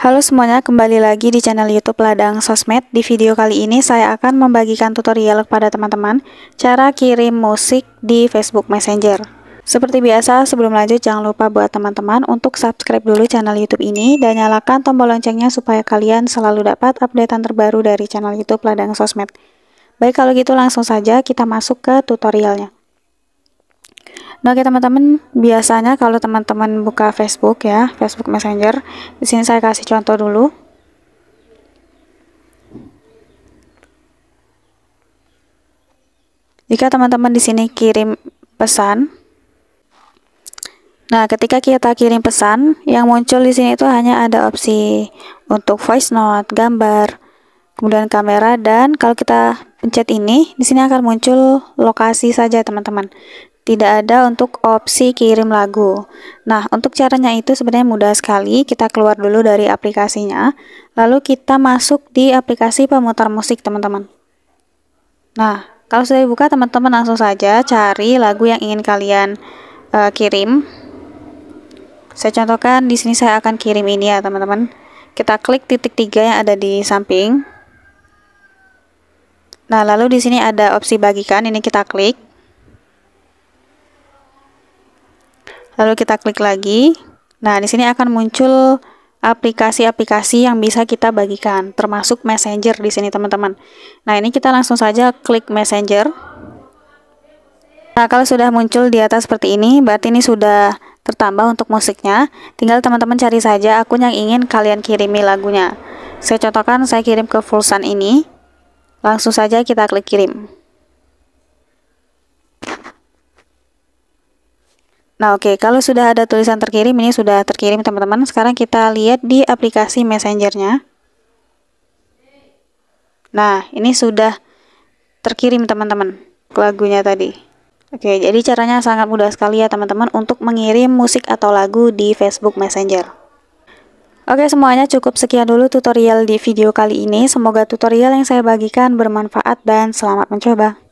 Halo semuanya, kembali lagi di channel YouTube Ladang Sosmed. Di video kali ini saya akan membagikan tutorial kepada teman-teman cara kirim musik di Facebook Messenger. Seperti biasa, sebelum lanjut jangan lupa buat teman-teman untuk subscribe dulu channel YouTube ini dan nyalakan tombol loncengnya supaya kalian selalu dapat updatean terbaru dari channel YouTube Ladang Sosmed. Baik, kalau gitu langsung saja kita masuk ke tutorialnya. Nah, oke teman-teman, biasanya kalau teman-teman buka Facebook ya, Facebook Messenger, di sini saya kasih contoh dulu. Jika teman-teman di sini kirim pesan, nah ketika kita kirim pesan, yang muncul di sini itu hanya ada opsi untuk voice note, gambar, kemudian kamera dan kalau kita pencet ini, di sini akan muncul lokasi saja teman-teman tidak ada untuk opsi kirim lagu. Nah, untuk caranya itu sebenarnya mudah sekali. Kita keluar dulu dari aplikasinya, lalu kita masuk di aplikasi pemutar musik, teman-teman. Nah, kalau sudah dibuka, teman-teman langsung saja cari lagu yang ingin kalian uh, kirim. Saya contohkan di sini saya akan kirim ini ya, teman-teman. Kita klik titik tiga yang ada di samping. Nah, lalu di sini ada opsi bagikan, ini kita klik. Lalu kita klik lagi. Nah, di sini akan muncul aplikasi-aplikasi yang bisa kita bagikan, termasuk Messenger di sini, teman-teman. Nah, ini kita langsung saja klik Messenger. Nah, kalau sudah muncul di atas seperti ini, berarti ini sudah tertambah untuk musiknya. Tinggal teman-teman cari saja akun yang ingin kalian kirimi lagunya. Saya contohkan saya kirim ke Fulsan ini. Langsung saja kita klik kirim. Nah oke, okay. kalau sudah ada tulisan terkirim, ini sudah terkirim teman-teman. Sekarang kita lihat di aplikasi messengernya. Nah, ini sudah terkirim teman-teman lagunya tadi. Oke, okay, jadi caranya sangat mudah sekali ya teman-teman untuk mengirim musik atau lagu di Facebook Messenger. Oke semuanya cukup sekian dulu tutorial di video kali ini. Semoga tutorial yang saya bagikan bermanfaat dan selamat mencoba.